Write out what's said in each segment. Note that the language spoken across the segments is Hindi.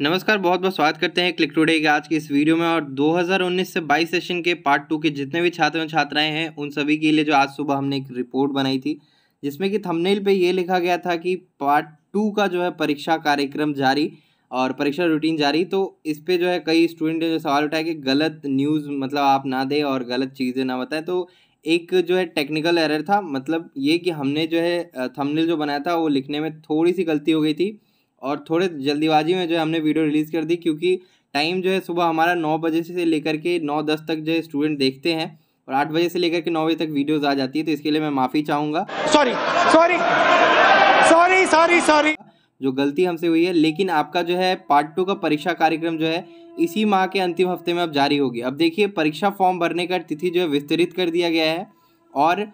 नमस्कार बहुत बहुत स्वागत करते हैं क्लिक टुडे के आज के इस वीडियो में और 2019 से 22 सेशन के पार्ट टू के जितने भी छात्र और छात्राएं हैं उन सभी के लिए जो आज सुबह हमने एक रिपोर्ट बनाई थी जिसमें कि थंबनेल पे ये लिखा गया था कि पार्ट टू का जो है परीक्षा कार्यक्रम जारी और परीक्षा रूटीन जारी तो इस पर जो है कई स्टूडेंट ने जो सवाल उठाया कि गलत न्यूज़ मतलब आप ना दें और गलत चीज़ें ना बताएं तो एक जो है टेक्निकल एरर था मतलब ये कि हमने जो है थमनेल जो बनाया था वो लिखने में थोड़ी सी गलती हो गई थी और थोड़े जल्दीबाजी में जो है हमने वीडियो रिलीज़ कर दी क्योंकि टाइम जो है सुबह हमारा नौ बजे से लेकर के नौ दस तक जो है स्टूडेंट देखते हैं और आठ बजे से लेकर के नौ बजे तक वीडियोज़ आ जाती है तो इसके लिए मैं माफ़ी चाहूँगा sorry sorry sorry sorry sorry जो गलती हमसे हुई है लेकिन आपका जो है पार्ट टू का परीक्षा कार्यक्रम जो है इसी माह के अंतिम हफ्ते में अब जारी होगी अब देखिए परीक्षा फॉर्म भरने का तिथि जो है विस्तृत कर दिया गया है और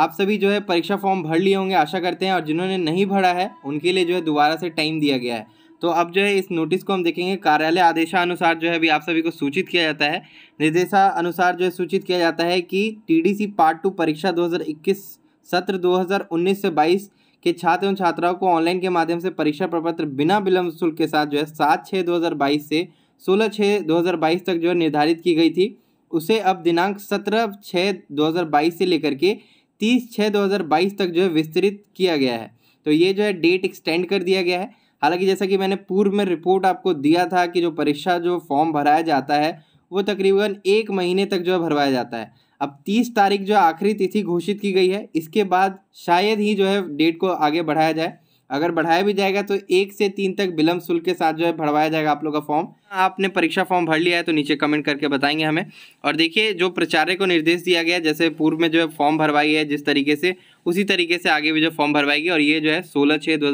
आप सभी जो है परीक्षा फॉर्म भर लिए होंगे आशा करते हैं और जिन्होंने नहीं भरा है उनके लिए जो है दोबारा से टाइम दिया गया है तो अब जो है इस नोटिस को हम देखेंगे कार्यालय आदेशानुसार जो है अभी आप सभी को सूचित किया जाता है निर्देशानुसार जो है सूचित किया जाता है कि टीडीसी पार्ट टू परीक्षा 2021 सत्र 2019 से 22 के छात्र एवं छात्राओं को ऑनलाइन के माध्यम से परीक्षा प्रपत्र बिना विलंब शुल्क के साथ जो है सात छः दो से सोलह छः दो तक जो है निर्धारित की गई थी उसे अब दिनांक सत्रह छः दो से लेकर के तीस छः दो हज़ार बाईस तक जो है विस्तृत किया गया है तो ये जो है डेट एक्सटेंड कर दिया गया है हालांकि जैसा कि मैंने पूर्व में रिपोर्ट आपको दिया था कि जो परीक्षा जो फॉर्म भराया जाता है वो तकरीबन एक महीने तक जो है भरवाया जाता है अब तीस तारीख जो आखिरी तिथि घोषित की गई है इसके बाद शायद ही जो है डेट को आगे बढ़ाया जाए अगर बढ़ाया भी जाएगा तो एक से तीन तक विलंब शुल्क के साथ जो है भरवाया जाएगा आप लोग का फॉर्म आपने परीक्षा फॉर्म भर लिया है तो नीचे कमेंट करके बताएंगे हमें और देखिए जो प्राचार्य को निर्देश दिया गया जैसे पूर्व में जो है फॉर्म भरवाई है जिस तरीके से उसी तरीके से आगे भी जो फॉर्म भरवाएगी और ये जो है सोलह छः दो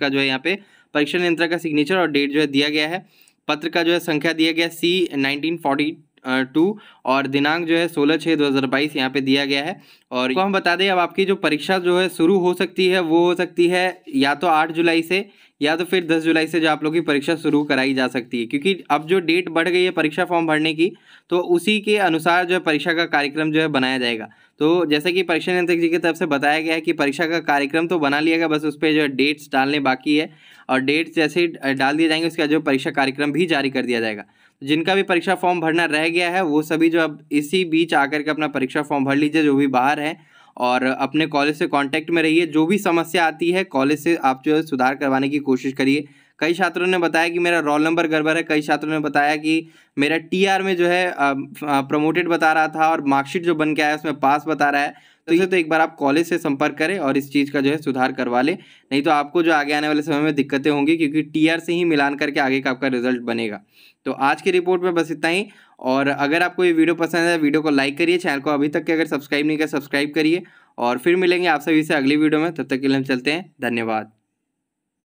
का जो है यहाँ पे परीक्षा नियंत्रण का सिग्नेचर और डेट जो है दिया गया है पत्र का जो है संख्या दिया गया सी नाइनटीन टू और दिनांक जो है सोलह छः दो हज़ार बाईस यहाँ पर दिया गया है और तो हम बता दें अब आपकी जो परीक्षा जो है शुरू हो सकती है वो हो सकती है या तो आठ जुलाई से या तो फिर 10 जुलाई से जो आप लोग की परीक्षा शुरू कराई जा सकती है क्योंकि अब जो डेट बढ़ गई है परीक्षा फॉर्म भरने की तो उसी के अनुसार जो है परीक्षा का कार्यक्रम जो है बनाया जाएगा तो जैसे कि परीक्षा नियंत्रक जी की तरफ से बताया गया है कि परीक्षा का कार्यक्रम तो बना लिया गया बस उस पर जो है डेट्स डालने बाकी है और डेट्स जैसे ही डाल दिए जाएंगे उसका जो परीक्षा कार्यक्रम भी जारी कर दिया जाएगा जिनका भी परीक्षा फॉर्म भरना रह गया है वो सभी जो अब इसी बीच आकर के अपना परीक्षा फॉर्म भर लीजिए जो भी बाहर है और अपने कॉलेज से कांटेक्ट में रहिए जो भी समस्या आती है कॉलेज से आप जो है सुधार करवाने की कोशिश करिए कई छात्रों ने बताया कि मेरा रोल नंबर गड़बड़ है कई छात्रों ने बताया कि मेरा टीआर में जो है प्रमोटेड बता रहा था और मार्कशीट जो बन के आया उसमें पास बता रहा है तो इसे तो एक बार आप कॉलेज से संपर्क करें और इस चीज़ का जो है सुधार करवा लें नहीं तो आपको जो आगे आने वाले समय में दिक्कतें होंगी क्योंकि टीआर से ही मिलान करके आगे का आपका रिजल्ट बनेगा तो आज की रिपोर्ट में बस इतना ही और अगर आपको ये वीडियो पसंद है वीडियो को लाइक करिए चैनल को अभी तक के अगर सब्सक्राइब नहीं किया सब्सक्राइब करिए और फिर मिलेंगे आप सभी से अगली वीडियो में तब तक के लिए हम चलते हैं धन्यवाद